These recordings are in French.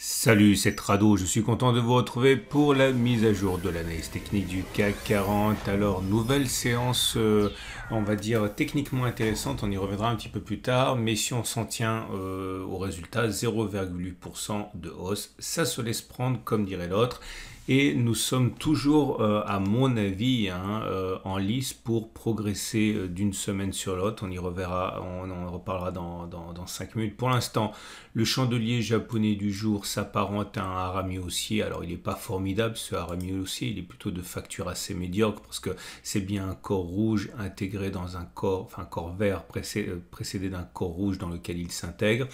Salut, c'est Trado, je suis content de vous retrouver pour la mise à jour de l'analyse technique du CAC 40. Alors, nouvelle séance, euh, on va dire techniquement intéressante, on y reviendra un petit peu plus tard, mais si on s'en tient euh, au résultat, 0,8% de hausse, ça se laisse prendre comme dirait l'autre et nous sommes toujours, euh, à mon avis, hein, euh, en lice pour progresser euh, d'une semaine sur l'autre. On y reverra, on en reparlera dans, dans, cinq minutes. Pour l'instant, le chandelier japonais du jour s'apparente à un harami aussi. Alors, il n'est pas formidable ce harami aussi, il est plutôt de facture assez médiocre parce que c'est bien un corps rouge intégré dans un corps, enfin, un corps vert précédé, d'un corps rouge dans lequel il s'intègre.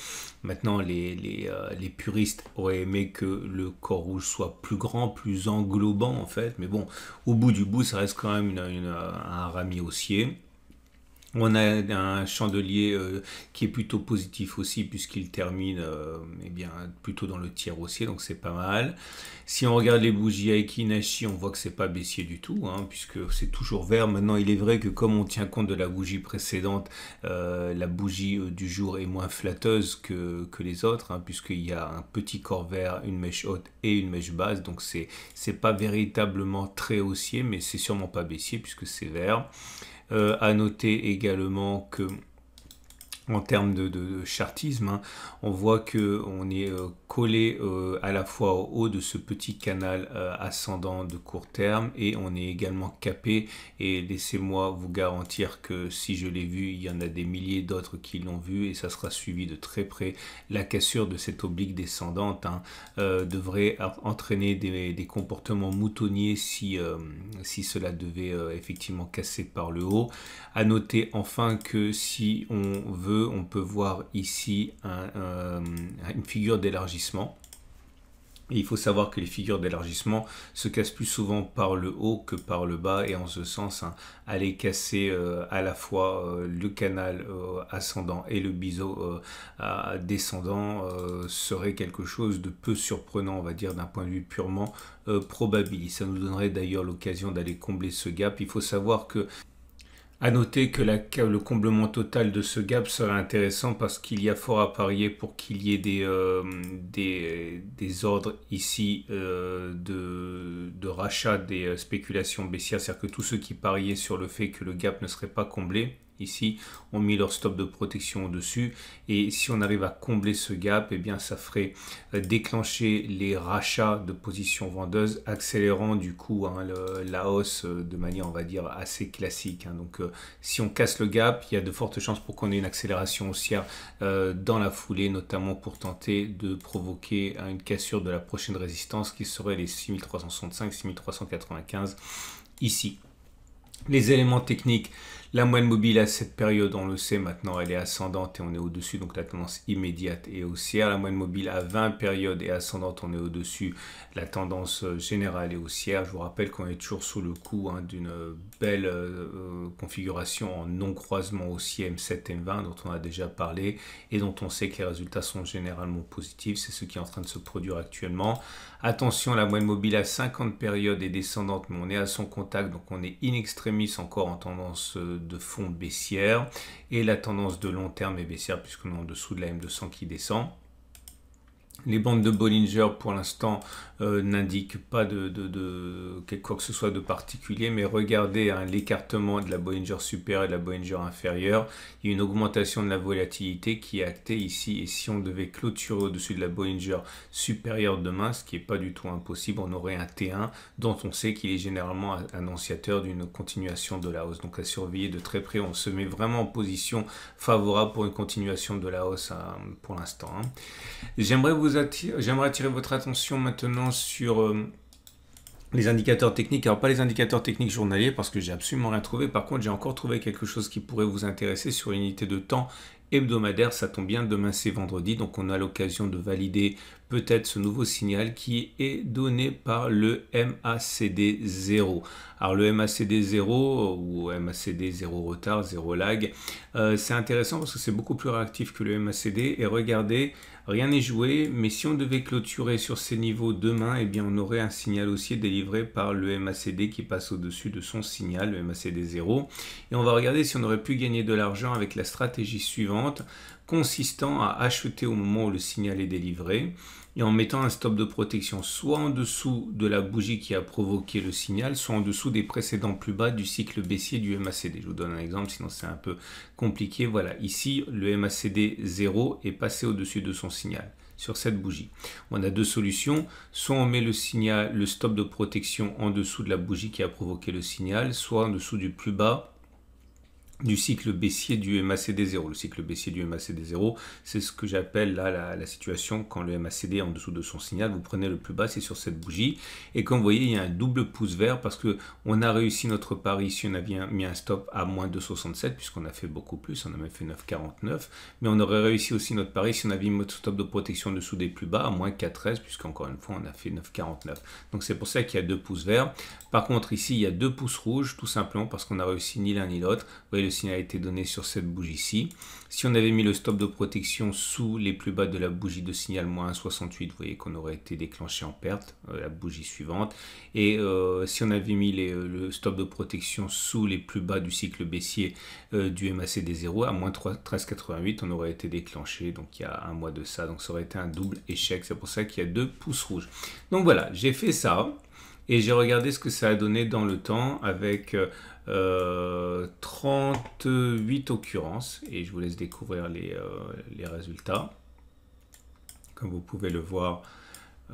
Maintenant, les, les, les puristes auraient aimé que le corps rouge soit plus grand, plus englobant en fait, mais bon, au bout du bout, ça reste quand même une, un rami haussier. On a un chandelier euh, qui est plutôt positif aussi puisqu'il termine euh, eh bien, plutôt dans le tiers haussier, donc c'est pas mal. Si on regarde les bougies Aikinashi, on voit que c'est pas baissier du tout, hein, puisque c'est toujours vert. Maintenant, il est vrai que comme on tient compte de la bougie précédente, euh, la bougie du jour est moins flatteuse que, les autres, hein, puisqu'il y a un petit corps vert, une mèche haute et une mèche basse, donc c'est pas véritablement très haussier, mais c'est sûrement pas baissier puisque c'est vert. Euh, à noter également que en termes de, chartisme, hein, on voit que on est euh, collé euh, à la fois au haut de ce petit canal euh, ascendant de court terme et on est également capé. Et laissez-moi vous garantir que si je l'ai vu, il y en a des milliers d'autres qui l'ont vu et ça sera suivi de très près. La cassure de cette oblique descendante hein, devrait entraîner des, des, comportements moutonniers si, si cela devait effectivement casser par le haut. À noter enfin que si on veut on peut voir ici euh, une figure d'élargissement. il faut savoir que les figures d'élargissement se cassent plus souvent par le haut que par le bas et en ce sens, hein, aller casser euh, à la fois euh, le canal ascendant et le biseau descendant serait quelque chose de peu surprenant, on va dire, d'un point de vue purement probabiliste. Ça nous donnerait d'ailleurs l'occasion d'aller combler ce gap. Il faut savoir que à noter que le comblement total de ce gap serait intéressant parce qu'il y a fort à parier pour qu'il y ait des, euh, des, ordres ici euh, de, de, rachat des euh, spéculations baissières, c'est-à-dire que tous ceux qui pariaient sur le fait que le gap ne serait pas comblé ici ont mis leur stop de protection au-dessus et si on arrive à combler ce gap et eh bien ça ferait euh, déclencher les rachats de positions vendeuses accélérant du coup hein, la hausse euh, de manière on va dire assez classique hein. donc euh, si on casse le gap il y a de fortes chances pour qu'on ait une accélération haussière dans la foulée notamment pour tenter de provoquer hein, une cassure de la prochaine résistance qui serait les 6365 6395 ici les éléments techniques la moyenne mobile à cette période, on le sait maintenant, elle est ascendante et on est au-dessus, donc la tendance immédiate est haussière. La moyenne mobile à 20 périodes est ascendante, on est au-dessus, la tendance euh, générale est haussière. Je vous rappelle qu'on est toujours sous le coup hein, d'une euh, belle euh, configuration en non-croisement haussier M7, M20 dont on a déjà parlé et dont on sait que les résultats sont généralement positifs. C'est ce qui est en train de se produire actuellement Attention, la moyenne mobile à 50 périodes est descendante, mais on est à son contact, donc on est in extremis encore en tendance euh, de fond baissière. Et la tendance de long terme est baissière, puisqu'on est en dessous de la M200 qui descend. Les bandes de Bollinger, pour l'instant, euh, n'indiquent pas de, de, de, quoi que ce soit de particulier, mais regardez hein, l'écartement de la Bollinger supérieure et de la Bollinger inférieure. Il y a une augmentation de la volatilité qui est actée ici, et si on devait clôturer au-dessus de la Bollinger supérieure demain, ce qui n'est pas du tout impossible, on aurait un T1 dont on sait qu'il est généralement annonciateur d'une continuation de la hausse. Donc à surveiller de très près, on se met vraiment en position favorable pour une continuation de la hausse hein, pour l'instant. Hein. J'aimerais vous j'aimerais attirer votre attention maintenant sur euh, les indicateurs techniques. Alors pas les indicateurs techniques journaliers parce que j'ai absolument rien trouvé. Par contre, j'ai encore trouvé quelque chose qui pourrait vous intéresser sur l'unité de temps hebdomadaire. Ça tombe bien, demain c'est vendredi, donc on a l'occasion de valider peut-être ce nouveau signal qui est donné par le MACD0. Alors le MACD0 euh, ou MACD0 retard, 0 lag, euh, c'est intéressant parce que c'est beaucoup plus réactif que le MACD et regardez Rien n'est joué, mais si on devait clôturer sur ces niveaux demain, eh bien on aurait un signal haussier délivré par le MACD qui passe au-dessus de son signal, le MACD 0. Et on va regarder si on aurait pu gagner de l'argent avec la stratégie suivante consistant à acheter au moment où le signal est délivré et en mettant un stop de protection soit en dessous de la bougie qui a provoqué le signal, soit en dessous des précédents plus bas du cycle baissier du MACD. Je vous donne un exemple, sinon c'est un peu compliqué. Voilà, ici, le MACD 0 est passé au-dessus de son signal sur cette bougie. On a deux solutions, soit on met le signal, le stop de protection en dessous de la bougie qui a provoqué le signal, soit en dessous du plus bas du cycle baissier du MACD 0. Le cycle baissier du MACD 0, c'est ce que j'appelle là la, situation quand le MACD est en dessous de son signal. Vous prenez le plus bas, c'est sur cette bougie. Et comme vous voyez, il y a un double pouce vert parce que on a réussi notre pari si on avait mis un stop à moins de 67 puisqu'on a fait beaucoup plus, on a même fait 9,49. Mais on aurait réussi aussi notre pari si on avait mis un stop de protection dessous des plus bas à moins 4,13 puisqu'encore une fois, on a fait 9,49. Donc c'est pour ça qu'il y a deux pouces verts. Par contre, ici, il y a deux pouces rouges tout simplement parce qu'on a réussi ni l'un ni l'autre. Vous voyez, signal a été donné sur cette bougie ici. Si on avait mis le stop de protection sous les plus bas de la bougie de signal moins 1,68, vous voyez qu'on aurait été déclenché en perte, euh, la bougie suivante. Et euh, si on avait mis euh, le stop de protection sous les plus bas du cycle baissier du macd 0 à moins 13,88, on aurait été déclenché, donc il y a un mois de ça, donc ça aurait été un double échec, c'est pour ça qu'il y a deux pouces rouges. Donc voilà, j'ai fait ça. Et j'ai regardé ce que ça a donné dans le temps avec 38 euh, occurrences. Et je vous laisse découvrir euh, les, résultats. Comme vous pouvez le voir,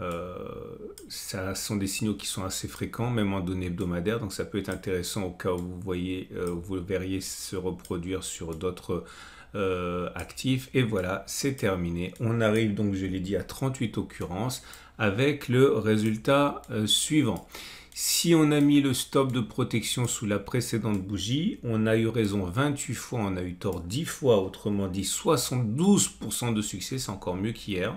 euh, ça sont des signaux qui sont assez fréquents, même en données hebdomadaires. Donc ça peut être intéressant au cas où vous, voyez, euh, vous verriez se reproduire sur d'autres euh, actif Et voilà, c'est terminé. On arrive donc, je l'ai dit, à 38 occurrences avec le résultat euh, suivant. Si on a mis le stop de protection sous la précédente bougie, on a eu raison 28 fois, on a eu tort 10 fois, autrement dit 72% de succès, c'est encore mieux qu'hier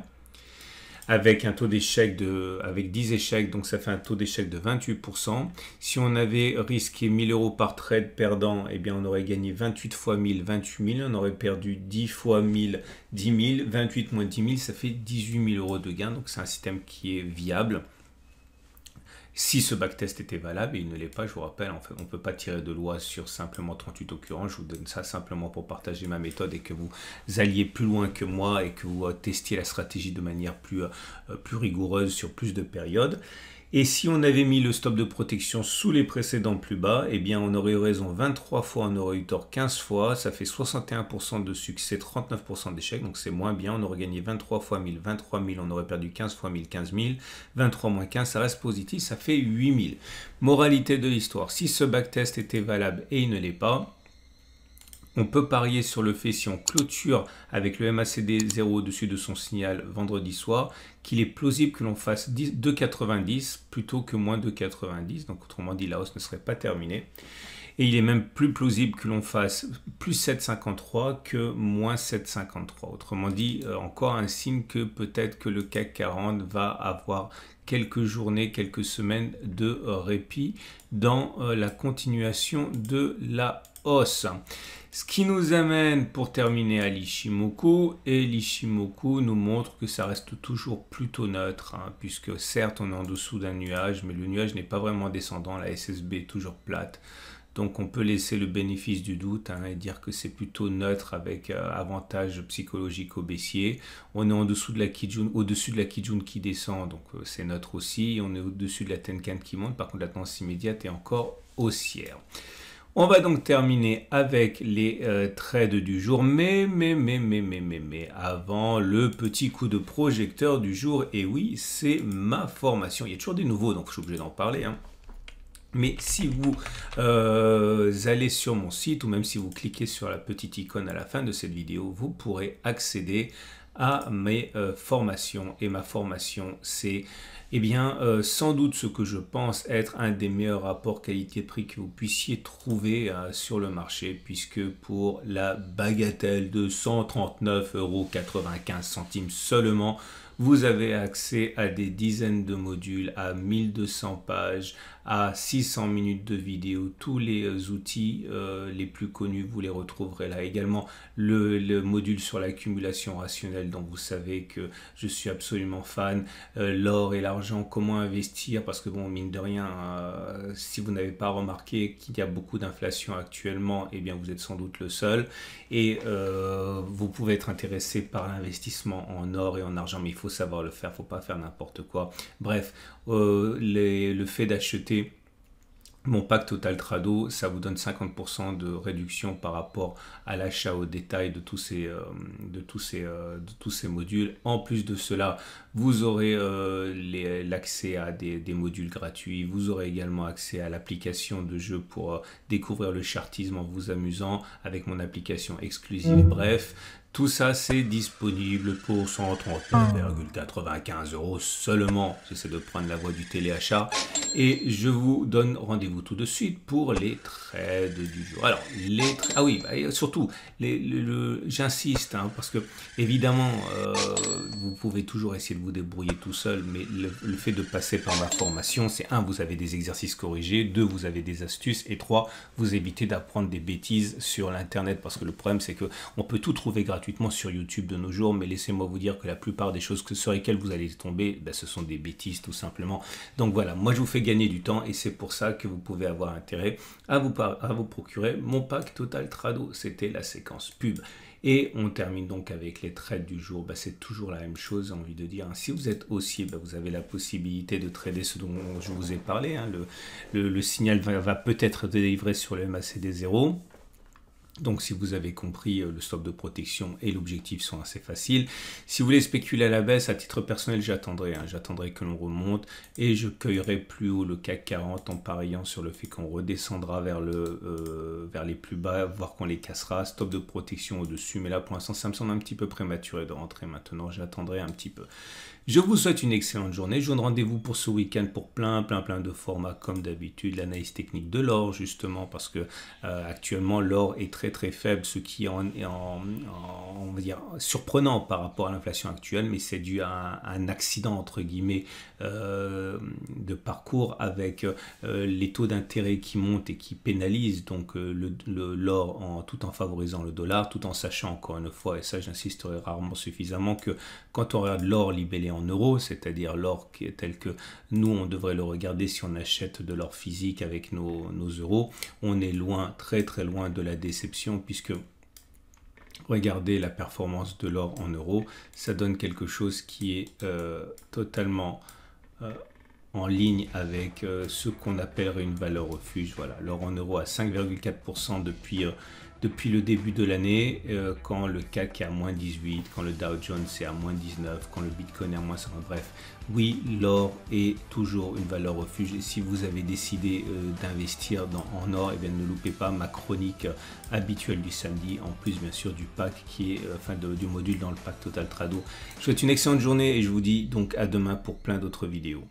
avec un taux d'échec de, avec 10 échecs, donc ça fait un taux d'échec de 28%. Si on avait risqué 1000 euros par trade perdant, eh bien on aurait gagné 28 fois 1000, 28 000, on aurait perdu 10 fois 1000, 10 000, 28 moins 10 000, ça fait 18 000 euros de gain, donc c'est un système qui est viable. Si ce backtest était valable, et il ne l'est pas, je vous rappelle, en fait, on ne peut pas tirer de loi sur simplement 38 occurrences. Je vous donne ça simplement pour partager ma méthode et que vous alliez plus loin que moi et que vous testiez la stratégie de manière plus, euh, plus rigoureuse sur plus de périodes. Et si on avait mis le stop de protection sous les précédents plus bas, eh bien on aurait eu raison 23 fois, on aurait eu tort 15 fois, ça fait 61% de succès, 39% d'échec, donc c'est moins bien, on aurait gagné 23 fois 1000, 23 000, on aurait perdu 15 fois 1000, 15 000, 23 moins 15, ça reste positif, ça fait 8000. Moralité de l'histoire, si ce backtest était valable et il ne l'est pas, on peut parier sur le fait si on clôture avec le MACD 0 au-dessus de son signal vendredi soir qu'il est plausible que l'on fasse 2,90 plutôt que moins de Donc autrement dit, la hausse ne serait pas terminée. Et il est même plus plausible que l'on fasse plus 7,53 que moins 7,53. Autrement dit, euh, encore un signe que peut-être que le CAC 40 va avoir quelques journées, quelques semaines de euh, répit dans euh, la continuation de la hausse. Ce qui nous amène pour terminer à l'Ishimoku, et l'Ishimoku nous montre que ça reste toujours plutôt neutre, hein, puisque certes on est en dessous d'un nuage, mais le nuage n'est pas vraiment descendant, la SSB est toujours plate. Donc on peut laisser le bénéfice du doute hein, et dire que c'est plutôt neutre avec euh, avantage psychologique au baissier. On est en dessous de la Kijun, au-dessus de la Kijun qui descend, donc euh, c'est neutre aussi. On est au-dessus de la Tenkan qui monte, par contre la tendance immédiate est encore haussière. On va donc terminer avec les euh, trades du jour, mais, mais, mais, mais, mais, mais, mais, avant le petit coup de projecteur du jour, et oui, c'est ma formation. Il y a toujours des nouveaux, donc je suis obligé d'en parler. Hein. Mais si vous euh, allez sur mon site ou même si vous cliquez sur la petite icône à la fin de cette vidéo, vous pourrez accéder à mes euh, formations. Et ma formation, c'est eh bien, euh, sans doute ce que je pense être un des meilleurs rapports qualité-prix que vous puissiez trouver sur le marché, puisque pour la bagatelle de 139,95 centimes seulement, vous avez accès à des dizaines de modules, à 1200 pages, 600 minutes de vidéo. Tous les euh, outils euh, les plus connus, vous les retrouverez là. Également le, module sur l'accumulation rationnelle dont vous savez que je suis absolument fan. Euh, l'or et l'argent, comment investir Parce que bon, mine de rien, si vous n'avez pas remarqué qu'il y a beaucoup d'inflation actuellement, et eh bien vous êtes sans doute le seul. Et vous pouvez être intéressé par l'investissement en or et en argent, mais il faut savoir le faire, faut pas faire n'importe quoi. Bref, euh, le fait d'acheter mon pack Total Trado, ça vous donne 50% de réduction par rapport à l'achat au détail de tous, ces, euh, de, tous ces, euh, de tous ces modules. En plus de cela, vous aurez l'accès à des, des, modules gratuits. Vous aurez également accès à l'application de jeu pour découvrir le chartisme en vous amusant avec mon application exclusive. Bref, tout ça, c'est disponible pour 139,95 euros seulement. c'est de prendre la voie du téléachat. Et je vous donne rendez-vous tout de suite pour les trades du jour. Alors, les Ah oui, bah, surtout, j'insiste, hein, parce que évidemment, euh, vous pouvez toujours essayer de vous débrouiller tout seul, mais le, fait de passer par ma formation, c'est un, vous avez des exercices corrigés, deux, vous avez des astuces, et trois, vous évitez d'apprendre des bêtises sur l'Internet, parce que le problème, c'est qu'on peut tout trouver gratuitement sur YouTube de nos jours, mais laissez-moi vous dire que la plupart des choses que sur lesquelles vous allez tomber, ben, ce sont des bêtises tout simplement. Donc voilà, moi je vous fais gagner du temps et c'est pour ça que vous pouvez avoir intérêt à vous, à vous procurer mon pack Total Trado. C'était la séquence pub. Et on termine donc avec les trades du jour. Ben, c'est toujours la même chose, j'ai envie de dire. Hein. Si vous êtes haussier, ben, vous avez la possibilité de trader ce dont je vous ai parlé. Hein. Le, signal va, va peut-être délivrer sur le MACD0. Donc si vous avez compris, euh, le stop de protection et l'objectif sont assez faciles. Si vous voulez spéculer à la baisse, à titre personnel, j'attendrai. Hein, j'attendrai que l'on remonte et je cueillerai plus haut le CAC 40 en pariant sur le fait qu'on redescendra vers, le, euh, vers les plus bas, voire qu'on les cassera. Stop de protection au-dessus. Mais là, pour l'instant, ça me semble un petit peu prématuré de rentrer maintenant. J'attendrai un petit peu. Je vous souhaite une excellente journée. Je vous donne rendez-vous pour ce week-end pour plein, plein, plein de formats comme d'habitude. L'analyse technique de l'or, justement, parce que euh, actuellement l'or est très, très faible, ce qui est en, on va dire, surprenant par rapport à l'inflation actuelle, mais c'est dû à un, accident, entre guillemets, euh, de parcours avec euh, les taux d'intérêt qui montent et qui pénalisent donc l'or en, tout en favorisant le dollar, tout en sachant, encore une fois, et ça j'insisterai rarement suffisamment, que quand on regarde l'or libellé euros, c'est-à-dire l'or tel que nous, on devrait le regarder si on achète de l'or physique avec nos, euros. On est loin, très très loin de la déception puisque Regardez la performance de l'or en euros, ça donne quelque chose qui est euh, totalement euh, en ligne avec euh, ce qu'on appelle une valeur refuge. Voilà, l'or en euros à 5,4% depuis, euh, depuis le début de l'année, euh, quand le CAC est à moins 18, quand le Dow Jones est à moins 19, quand le Bitcoin est à moins 100, bref. Oui, l'or est toujours une valeur refuge et si vous avez décidé d'investir en or, et eh bien ne loupez pas ma chronique habituelle du samedi, en plus bien sûr du pack qui est, enfin du module dans le pack Total Trado. Je vous souhaite une excellente journée et je vous dis donc à demain pour plein d'autres vidéos.